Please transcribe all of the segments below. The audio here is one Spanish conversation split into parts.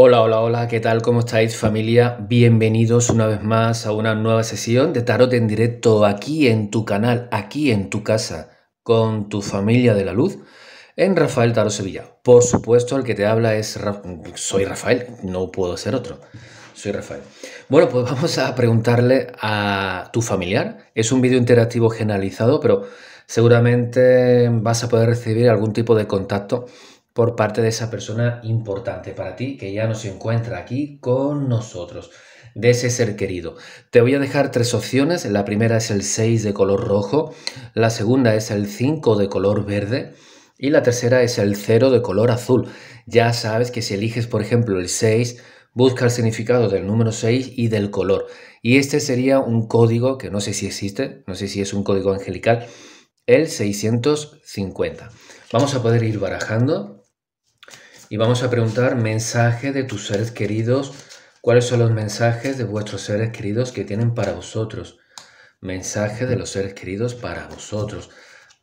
Hola, hola, hola, ¿qué tal? ¿Cómo estáis familia? Bienvenidos una vez más a una nueva sesión de tarot en directo aquí en tu canal, aquí en tu casa, con tu familia de la luz, en Rafael Tarot Sevilla. Por supuesto, el que te habla es... soy Rafael, no puedo ser otro. Soy Rafael. Bueno, pues vamos a preguntarle a tu familiar. Es un vídeo interactivo generalizado, pero seguramente vas a poder recibir algún tipo de contacto por parte de esa persona importante para ti que ya no se encuentra aquí con nosotros, de ese ser querido. Te voy a dejar tres opciones. La primera es el 6 de color rojo, la segunda es el 5 de color verde y la tercera es el 0 de color azul. Ya sabes que si eliges, por ejemplo, el 6, busca el significado del número 6 y del color. Y este sería un código que no sé si existe, no sé si es un código angelical, el 650. Vamos a poder ir barajando y vamos a preguntar mensaje de tus seres queridos. ¿Cuáles son los mensajes de vuestros seres queridos que tienen para vosotros? Mensaje de los seres queridos para vosotros.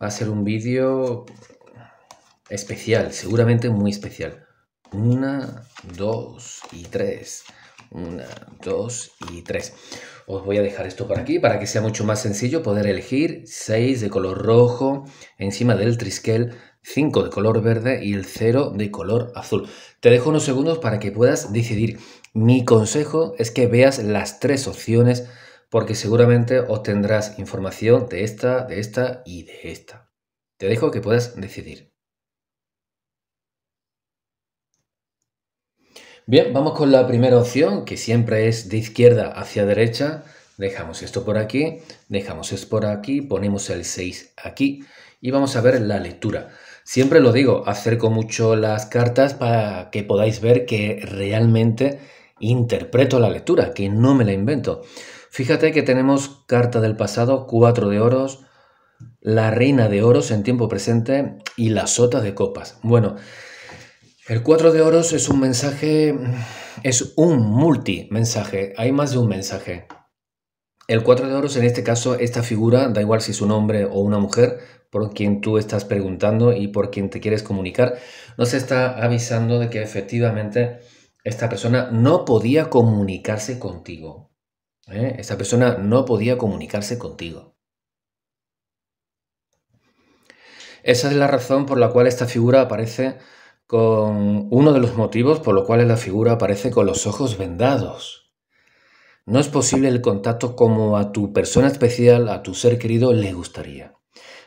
Va a ser un vídeo especial, seguramente muy especial. Una, dos y tres. Una, dos y tres. Os voy a dejar esto por aquí para que sea mucho más sencillo poder elegir. Seis de color rojo encima del triskel. 5 de color verde y el 0 de color azul. Te dejo unos segundos para que puedas decidir. Mi consejo es que veas las tres opciones porque seguramente obtendrás información de esta, de esta y de esta. Te dejo que puedas decidir. Bien, vamos con la primera opción, que siempre es de izquierda hacia derecha. Dejamos esto por aquí, dejamos esto por aquí, ponemos el 6 aquí y vamos a ver la lectura. Siempre lo digo, acerco mucho las cartas para que podáis ver que realmente interpreto la lectura, que no me la invento. Fíjate que tenemos carta del pasado, cuatro de oros, la reina de oros en tiempo presente y la sota de copas. Bueno, el cuatro de oros es un mensaje, es un multi mensaje, hay más de un mensaje. El 4 de oros, en este caso, esta figura, da igual si es un hombre o una mujer, por quien tú estás preguntando y por quien te quieres comunicar, nos está avisando de que efectivamente esta persona no podía comunicarse contigo. ¿eh? Esta persona no podía comunicarse contigo. Esa es la razón por la cual esta figura aparece con uno de los motivos por los cuales la figura aparece con los ojos vendados. No es posible el contacto como a tu persona especial, a tu ser querido, le gustaría.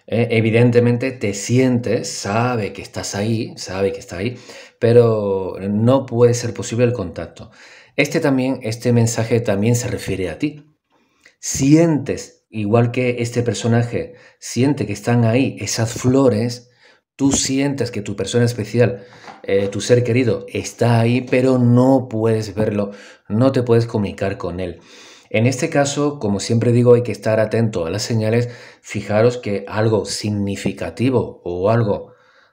Eh, evidentemente te sientes, sabe que estás ahí, sabe que está ahí, pero no puede ser posible el contacto. Este también, este mensaje también se refiere a ti. Sientes, igual que este personaje siente que están ahí esas flores, tú sientes que tu persona especial, eh, tu ser querido, está ahí, pero no puedes verlo, no te puedes comunicar con él. En este caso, como siempre digo, hay que estar atento a las señales. Fijaros que algo significativo o algo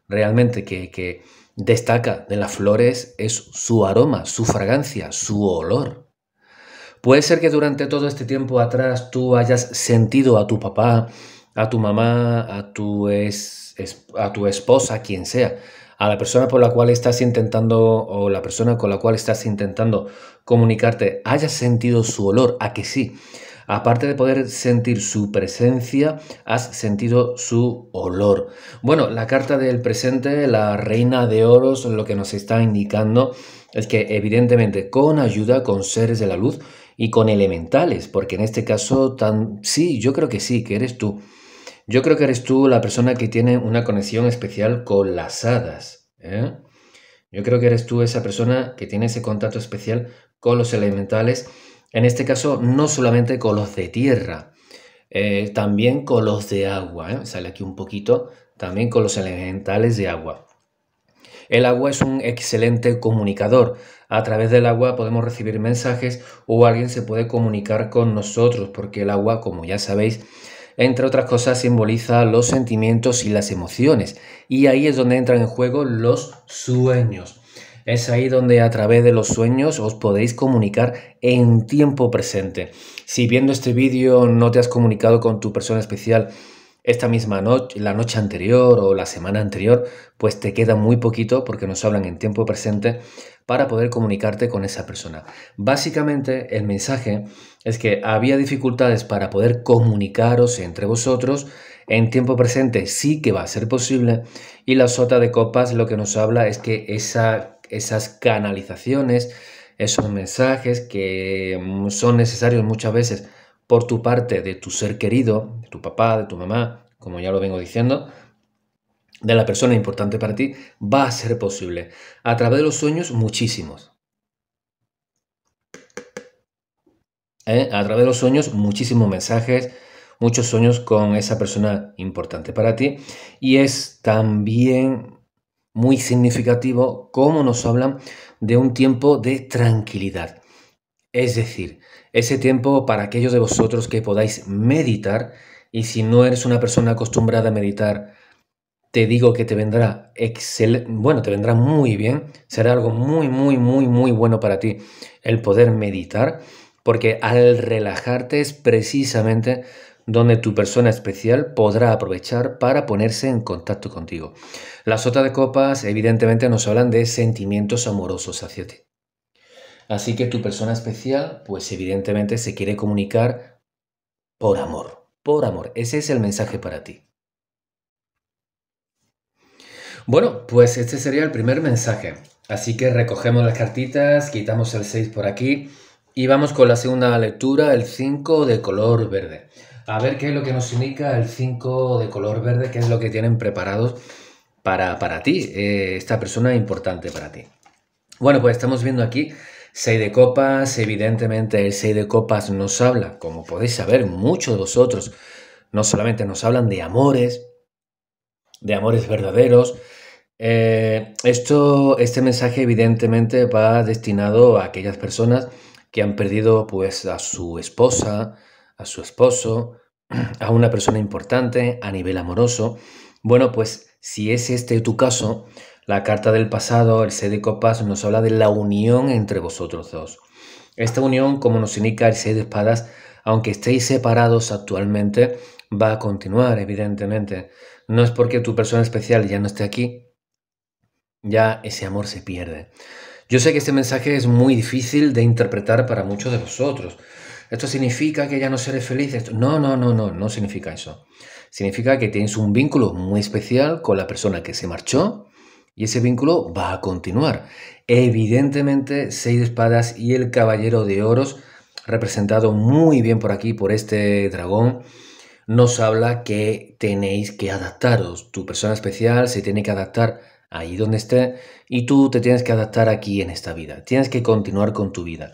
realmente que, destaca de las flores es su aroma, su fragancia, su olor. Puede ser que durante todo este tiempo atrás tú hayas sentido a tu papá, a tu mamá, a tu, es, a tu esposa, quien sea, a la persona por la cual estás intentando o la persona con la cual estás intentando comunicarte, hayas sentido su olor, a que sí. Aparte de poder sentir su presencia, has sentido su olor. Bueno, la carta del presente, la reina de oros, lo que nos está indicando es que evidentemente con ayuda, con seres de la luz y con elementales, porque en este caso tan... sí, yo creo que sí, que eres tú. Yo creo que eres tú la persona que tiene una conexión especial con las hadas. ¿eh? Yo creo que eres tú esa persona que tiene ese contacto especial con los elementales, en este caso no solamente con los de tierra, eh, también con los de agua, ¿eh? sale aquí un poquito, también con los elementales de agua. El agua es un excelente comunicador. A través del agua podemos recibir mensajes o alguien se puede comunicar con nosotros porque el agua, como ya sabéis, entre otras cosas simboliza los sentimientos y las emociones. Y ahí es donde entran en juego los sueños. Es ahí donde a través de los sueños os podéis comunicar en tiempo presente. Si viendo este vídeo no te has comunicado con tu persona especial esta misma noche, la noche anterior o la semana anterior, pues te queda muy poquito porque nos hablan en tiempo presente para poder comunicarte con esa persona. Básicamente el mensaje es que había dificultades para poder comunicaros entre vosotros, en tiempo presente sí que va a ser posible y la sota de copas lo que nos habla es que esa esas canalizaciones, esos mensajes que son necesarios muchas veces por tu parte de tu ser querido, de tu papá, de tu mamá, como ya lo vengo diciendo, de la persona importante para ti, va a ser posible. A través de los sueños, muchísimos. ¿Eh? A través de los sueños, muchísimos mensajes, muchos sueños con esa persona importante para ti. Y es también muy significativo cómo nos hablan de un tiempo de tranquilidad. Es decir, ese tiempo para aquellos de vosotros que podáis meditar y si no eres una persona acostumbrada a meditar, te digo que te vendrá excel bueno, te vendrá muy bien, será algo muy muy muy muy bueno para ti el poder meditar, porque al relajarte es precisamente donde tu persona especial podrá aprovechar para ponerse en contacto contigo. Las sota de copas evidentemente nos hablan de sentimientos amorosos hacia ti. Así que tu persona especial, pues evidentemente se quiere comunicar por amor, por amor. Ese es el mensaje para ti. Bueno, pues este sería el primer mensaje. Así que recogemos las cartitas, quitamos el 6 por aquí y vamos con la segunda lectura, el 5 de color verde a ver qué es lo que nos indica el 5 de color verde, qué es lo que tienen preparados para, ti, eh, esta persona importante para ti. Bueno, pues estamos viendo aquí 6 de copas, evidentemente el 6 de copas nos habla, como podéis saber, muchos de vosotros, no solamente nos hablan de amores, de amores verdaderos. Eh, esto, este mensaje evidentemente va destinado a aquellas personas que han perdido pues a su esposa, a su esposo, a una persona importante a nivel amoroso. Bueno, pues si es este tu caso, la carta del pasado, el se de copas, nos habla de la unión entre vosotros dos. Esta unión, como nos indica el 6 de espadas, aunque estéis separados actualmente, va a continuar, evidentemente. No es porque tu persona especial ya no esté aquí, ya ese amor se pierde. Yo sé que este mensaje es muy difícil de interpretar para muchos de vosotros esto significa que ya no seré feliz. No, no, no, no, no significa eso. Significa que tienes un vínculo muy especial con la persona que se marchó y ese vínculo va a continuar. Evidentemente, seis espadas y el caballero de oros, representado muy bien por aquí, por este dragón, nos habla que tenéis que adaptaros. Tu persona especial se tiene que adaptar ahí donde esté y tú te tienes que adaptar aquí en esta vida. Tienes que continuar con tu vida.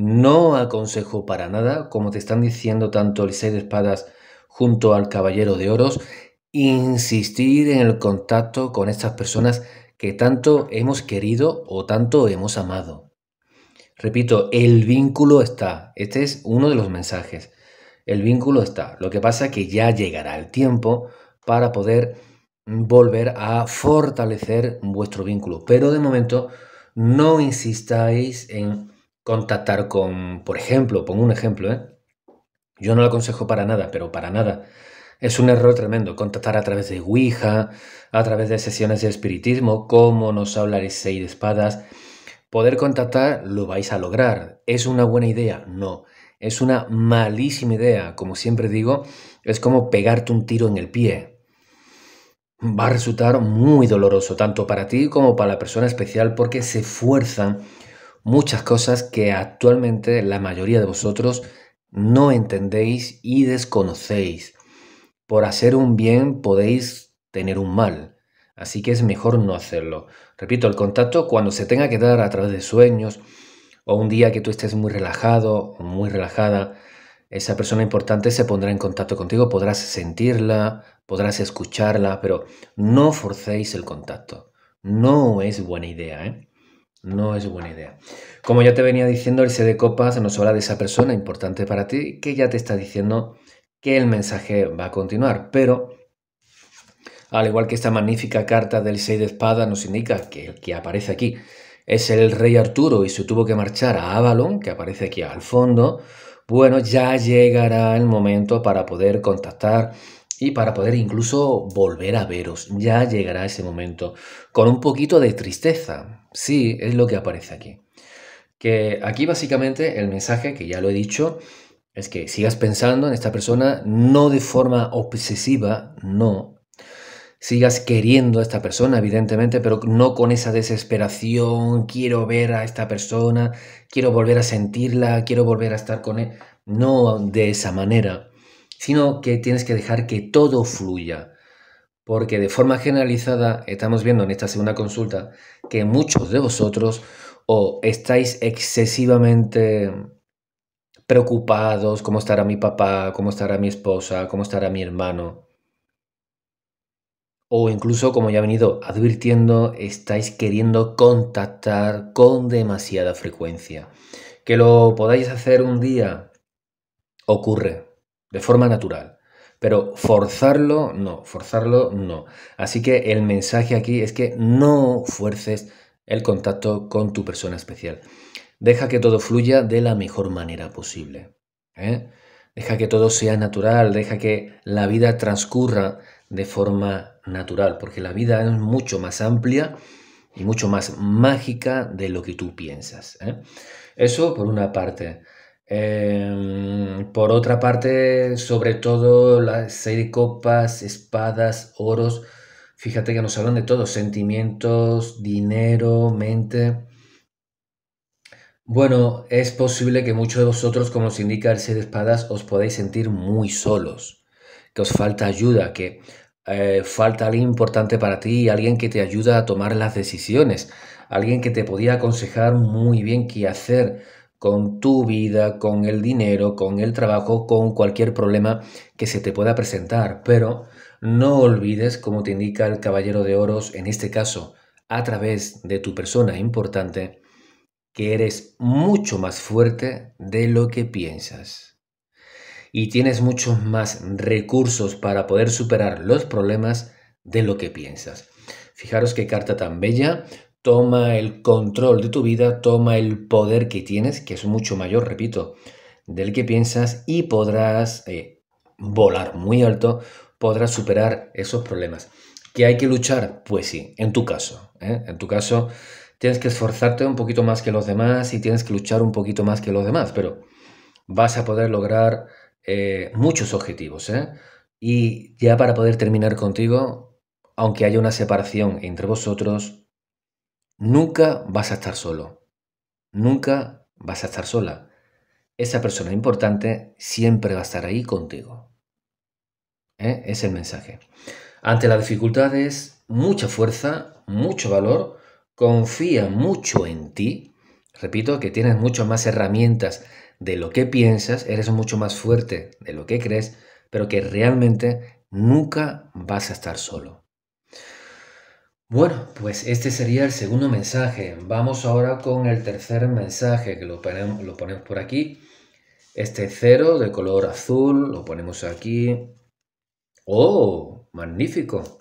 No aconsejo para nada, como te están diciendo tanto el 6 de espadas junto al caballero de oros, insistir en el contacto con estas personas que tanto hemos querido o tanto hemos amado. Repito, el vínculo está. Este es uno de los mensajes. El vínculo está. Lo que pasa es que ya llegará el tiempo para poder volver a fortalecer vuestro vínculo. Pero de momento no insistáis en contactar con, por ejemplo, pongo un ejemplo, ¿eh? yo no lo aconsejo para nada, pero para nada. Es un error tremendo contactar a través de Ouija, a través de sesiones de espiritismo, como nos habla de seis de espadas. Poder contactar lo vais a lograr. ¿Es una buena idea? No. Es una malísima idea. Como siempre digo, es como pegarte un tiro en el pie. Va a resultar muy doloroso, tanto para ti como para la persona especial, porque se fuerzan muchas cosas que actualmente la mayoría de vosotros no entendéis y desconocéis. Por hacer un bien podéis tener un mal, así que es mejor no hacerlo. Repito, el contacto cuando se tenga que dar a través de sueños o un día que tú estés muy relajado o muy relajada, esa persona importante se pondrá en contacto contigo, podrás sentirla, podrás escucharla, pero no forcéis el contacto. No es buena idea, ¿eh? No es buena idea. Como ya te venía diciendo, el Se de copas nos habla de esa persona importante para ti que ya te está diciendo que el mensaje va a continuar, pero al igual que esta magnífica carta del 6 de espada nos indica que el que aparece aquí es el rey Arturo y se tuvo que marchar a Avalon, que aparece aquí al fondo, bueno, ya llegará el momento para poder contactar y para poder incluso volver a veros. Ya llegará ese momento. Con un poquito de tristeza. Sí, es lo que aparece aquí. Que aquí básicamente el mensaje, que ya lo he dicho, es que sigas pensando en esta persona, no de forma obsesiva, no. Sigas queriendo a esta persona, evidentemente, pero no con esa desesperación, quiero ver a esta persona, quiero volver a sentirla, quiero volver a estar con él. No de esa manera sino que tienes que dejar que todo fluya. Porque de forma generalizada estamos viendo en esta segunda consulta que muchos de vosotros o estáis excesivamente preocupados, cómo estará mi papá, cómo estará mi esposa, cómo estará mi hermano. O incluso, como ya he venido advirtiendo, estáis queriendo contactar con demasiada frecuencia. Que lo podáis hacer un día ocurre, de forma natural. Pero forzarlo, no, forzarlo, no. Así que el mensaje aquí es que no fuerces el contacto con tu persona especial. Deja que todo fluya de la mejor manera posible. ¿eh? Deja que todo sea natural, deja que la vida transcurra de forma natural, porque la vida es mucho más amplia y mucho más mágica de lo que tú piensas. ¿eh? Eso por una parte. Em, por otra parte, sobre todo las seis copas, espadas, oros, fíjate que nos hablan de todo, sentimientos, dinero, mente. Bueno, es posible que muchos de vosotros, como os indica el seis de espadas, os podáis sentir muy solos, que os falta ayuda, que eh, falta alguien importante para ti, alguien que te ayuda a tomar las decisiones, alguien que te podía aconsejar muy bien qué hacer con tu vida, con el dinero, con el trabajo, con cualquier problema que se te pueda presentar. Pero no olvides, como te indica el Caballero de Oros, en este caso, a través de tu persona importante, que eres mucho más fuerte de lo que piensas. Y tienes muchos más recursos para poder superar los problemas de lo que piensas. Fijaros qué carta tan bella, toma el control de tu vida, toma el poder que tienes, que es mucho mayor, repito, del que piensas y podrás eh, volar muy alto, podrás superar esos problemas. ¿Que hay que luchar? Pues sí, en tu caso. ¿eh? En tu caso tienes que esforzarte un poquito más que los demás y tienes que luchar un poquito más que los demás, pero vas a poder lograr eh, muchos objetivos. Y ya para poder terminar contigo, aunque haya una separación entre vosotros, Nunca vas a estar solo. Nunca vas a estar sola. Esa persona importante siempre va a estar ahí contigo. ¿Eh? Es el mensaje. Ante las dificultades, mucha fuerza, mucho valor, confía mucho en ti. Repito que tienes muchas más herramientas de lo que piensas, eres mucho más fuerte de lo que crees, pero que realmente nunca vas a estar solo. Bueno, pues este sería el segundo mensaje. Vamos ahora con el tercer mensaje que lo ponemos, por aquí. Este cero de color azul lo ponemos aquí. ¡Oh! Magnífico.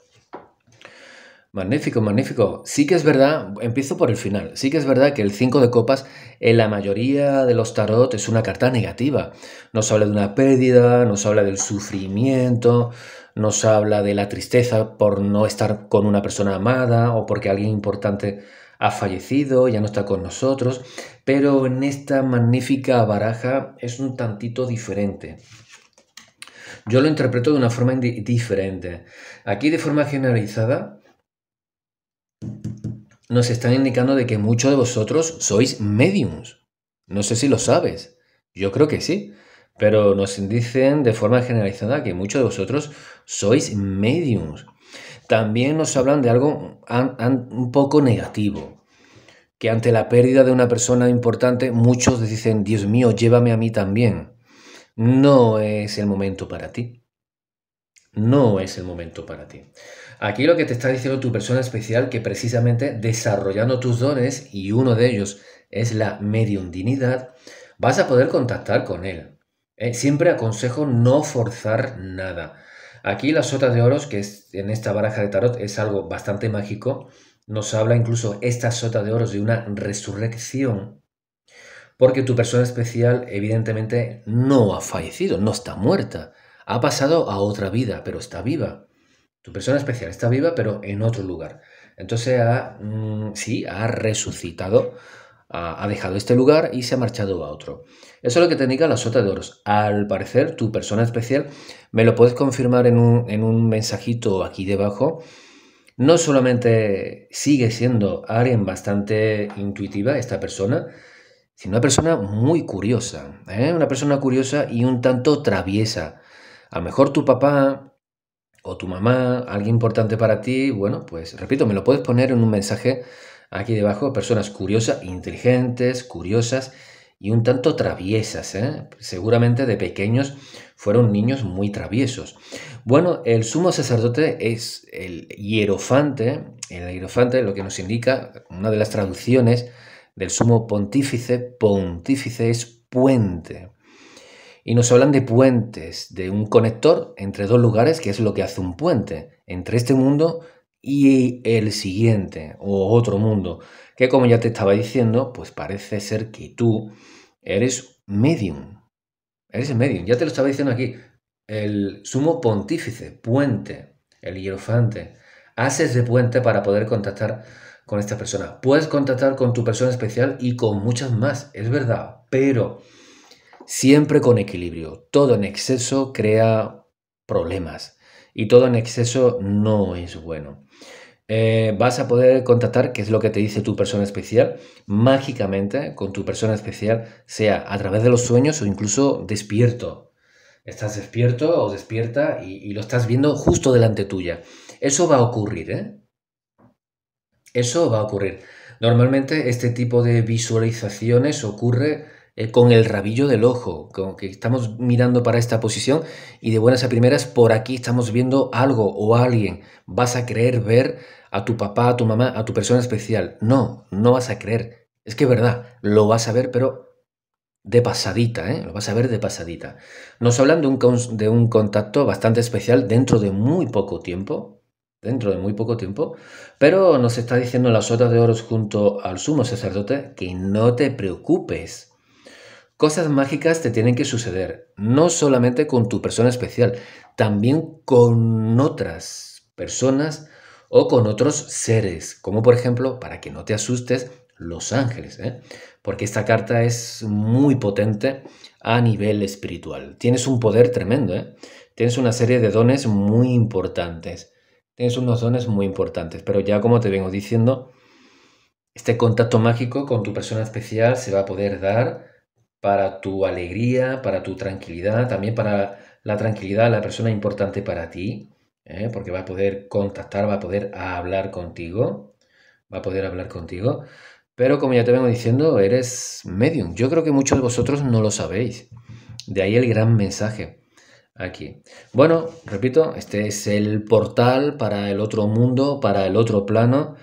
Magnífico, magnífico. Sí que es verdad, empiezo por el final, sí que es verdad que el 5 de copas en la mayoría de los tarot es una carta negativa. Nos habla de una pérdida, nos habla del sufrimiento, nos habla de la tristeza por no estar con una persona amada o porque alguien importante ha fallecido, ya no está con nosotros, pero en esta magnífica baraja es un tantito diferente. Yo lo interpreto de una forma diferente. Aquí de forma generalizada nos están indicando de que muchos de vosotros sois mediums. No sé si lo sabes. Yo creo que sí. Pero nos dicen de forma generalizada que muchos de vosotros sois mediums. También nos hablan de algo un poco negativo. Que ante la pérdida de una persona importante, muchos dicen, Dios mío, llévame a mí también. No es el momento para ti. No es el momento para ti. Aquí lo que te está diciendo tu persona especial que precisamente desarrollando tus dones, y uno de ellos es la mediundinidad, vas a poder contactar con él. Eh, siempre aconsejo no forzar nada. Aquí la sota de oros, que es, en esta baraja de tarot es algo bastante mágico, nos habla incluso esta sota de oros de una resurrección, porque tu persona especial evidentemente no ha fallecido, no está muerta, ha pasado a otra vida, pero está viva. Tu persona especial está viva, pero en otro lugar. Entonces, ha, mm, sí, ha resucitado, ha, dejado este lugar y se ha marchado a otro. Eso es lo que te indica la sota de Al parecer, tu persona especial, me lo puedes confirmar en un, mensajito aquí debajo, no solamente sigue siendo alguien bastante intuitiva, esta persona, sino una persona muy curiosa, ¿eh? una persona curiosa y un tanto traviesa. A lo mejor tu papá o tu mamá, alguien importante para ti, bueno, pues repito, me lo puedes poner en un mensaje aquí debajo, personas curiosas, inteligentes, curiosas y un tanto traviesas, ¿eh? seguramente de pequeños fueron niños muy traviesos. Bueno, el sumo sacerdote es el hierofante, el hierofante lo que nos indica, una de las traducciones del sumo pontífice, pontífice es puente, y nos hablan de puentes, de un conector entre dos lugares, que es lo que hace un puente, entre este mundo y el siguiente, o otro mundo, que como ya te estaba diciendo, pues parece ser que tú eres medium. Eres el medium, ya te lo estaba diciendo aquí. El sumo pontífice, puente, el hierofante. Haces de puente para poder contactar con esta persona. Puedes contactar con tu persona especial y con muchas más, es verdad, pero Siempre con equilibrio. Todo en exceso crea problemas y todo en exceso no es bueno. Eh, vas a poder contactar, que es lo que te dice tu persona especial, mágicamente con tu persona especial, sea a través de los sueños o incluso despierto. Estás despierto o despierta y, y lo estás viendo justo delante tuya. Eso va a ocurrir, ¿eh? Eso va a ocurrir. Normalmente este tipo de visualizaciones ocurre eh, con el rabillo del ojo, como que estamos mirando para esta posición y de buenas a primeras por aquí estamos viendo algo o alguien. Vas a creer ver a tu papá, a tu mamá, a tu persona especial. No, no vas a creer. Es que es verdad, lo vas a ver, pero de pasadita, ¿eh? lo vas a ver de pasadita. Nos hablan de un, de un contacto bastante especial dentro de muy poco tiempo, dentro de muy poco tiempo, pero nos está diciendo las otras de oros junto al sumo sacerdote que no te preocupes, Cosas mágicas te tienen que suceder, no solamente con tu persona especial, también con otras personas o con otros seres, como por ejemplo, para que no te asustes, los ángeles, ¿eh? porque esta carta es muy potente a nivel espiritual. Tienes un poder tremendo, ¿eh? tienes una serie de dones muy importantes, tienes unos dones muy importantes, pero ya como te vengo diciendo, este contacto mágico con tu persona especial se va a poder dar para tu alegría, para tu tranquilidad, también para la tranquilidad de la persona importante para ti, ¿eh? porque va a poder contactar, va a poder hablar contigo, va a poder hablar contigo. Pero como ya te vengo diciendo, eres medium. Yo creo que muchos de vosotros no lo sabéis. De ahí el gran mensaje aquí. Bueno, repito, este es el portal para el otro mundo, para el otro plano.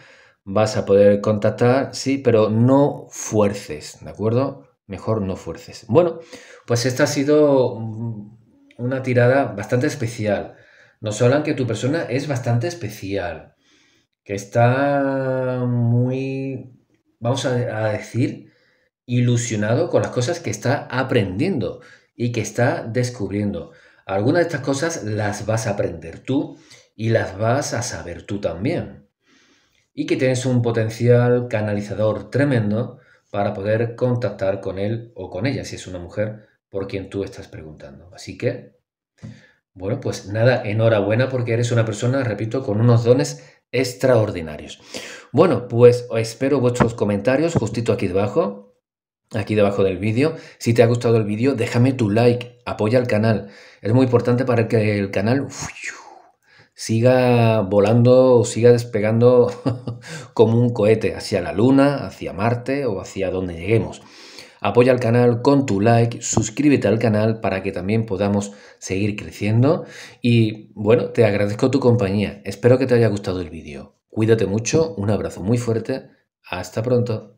Vas a poder contactar, sí, pero no fuerces, ¿de acuerdo? Mejor no fuerces. Bueno, pues esta ha sido una tirada bastante especial. Nos hablan que tu persona es bastante especial, que está muy, vamos a, decir, ilusionado con las cosas que está aprendiendo y que está descubriendo. Algunas de estas cosas las vas a aprender tú y las vas a saber tú también. Y que tienes un potencial canalizador tremendo para poder contactar con él o con ella, si es una mujer por quien tú estás preguntando. Así que, bueno, pues nada, enhorabuena porque eres una persona, repito, con unos dones extraordinarios. Bueno, pues espero vuestros comentarios justito aquí debajo, aquí debajo del vídeo. Si te ha gustado el vídeo, déjame tu like, apoya al canal. Es muy importante para que el canal siga volando o siga despegando como un cohete hacia la Luna, hacia Marte o hacia donde lleguemos. Apoya al canal con tu like, suscríbete al canal para que también podamos seguir creciendo y bueno, te agradezco tu compañía. Espero que te haya gustado el vídeo. Cuídate mucho, un abrazo muy fuerte, hasta pronto.